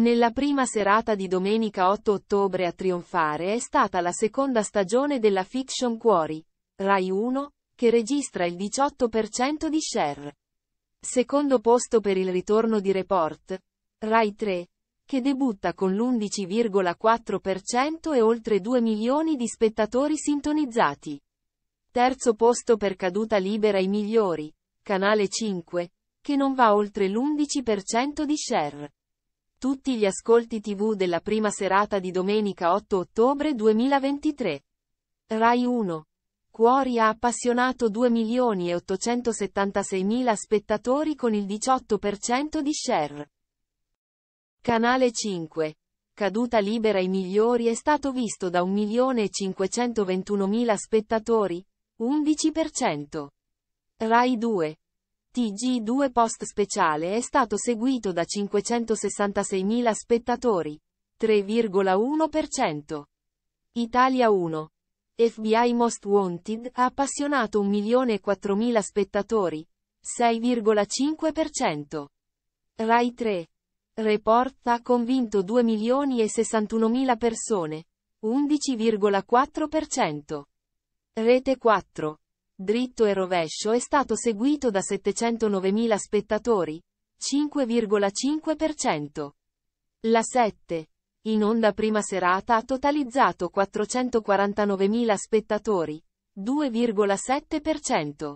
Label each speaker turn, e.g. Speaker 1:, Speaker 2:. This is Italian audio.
Speaker 1: Nella prima serata di domenica 8 ottobre a trionfare è stata la seconda stagione della fiction Quarry, Rai 1, che registra il 18% di share. Secondo posto per il ritorno di Report, Rai 3, che debutta con l'11,4% e oltre 2 milioni di spettatori sintonizzati. Terzo posto per caduta libera i migliori, Canale 5, che non va oltre l'11% di share tutti gli ascolti TV della prima serata di domenica 8 ottobre 2023. Rai 1. Cuori ha appassionato 2.876.000 spettatori con il 18% di share. Canale 5. Caduta libera ai migliori è stato visto da 1.521.000 spettatori, 11%. Rai 2. TG2 Post Speciale è stato seguito da 566.000 spettatori. 3,1%. Italia 1. FBI Most Wanted ha appassionato 1.004.000 spettatori. 6,5%. Rai 3. Report ha convinto 2.061.000 persone. 11,4%. Rete 4 dritto e rovescio è stato seguito da 709.000 spettatori, 5,5%. La 7, in onda prima serata ha totalizzato 449.000 spettatori, 2,7%.